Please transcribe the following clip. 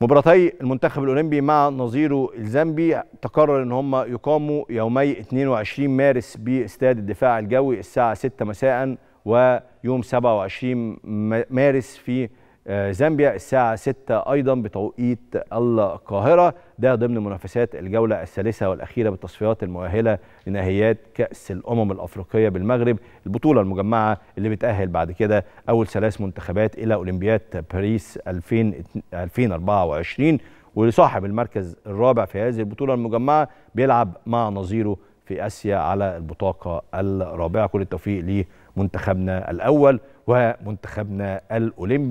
مباراتي المنتخب الاولمبي مع نظيره الزامبي تقرر ان هم يقاموا يومي 22 مارس باستاد الدفاع الجوي الساعه 6 مساء ويوم 27 مارس في آه، زامبيا الساعة 6 أيضا بتوقيت القاهرة ده ضمن منافسات الجولة الثالثة والأخيرة بالتصفيات المؤهلة لنهائيات كأس الأمم الأفريقية بالمغرب البطولة المجمعة اللي بتأهل بعد كده أول ثلاث منتخبات إلى أولمبياد باريس 2024 وصاحب المركز الرابع في هذه البطولة المجمعة بيلعب مع نظيره في آسيا على البطاقة الرابعة كل التوفيق لمنتخبنا الأول ومنتخبنا الأولمبي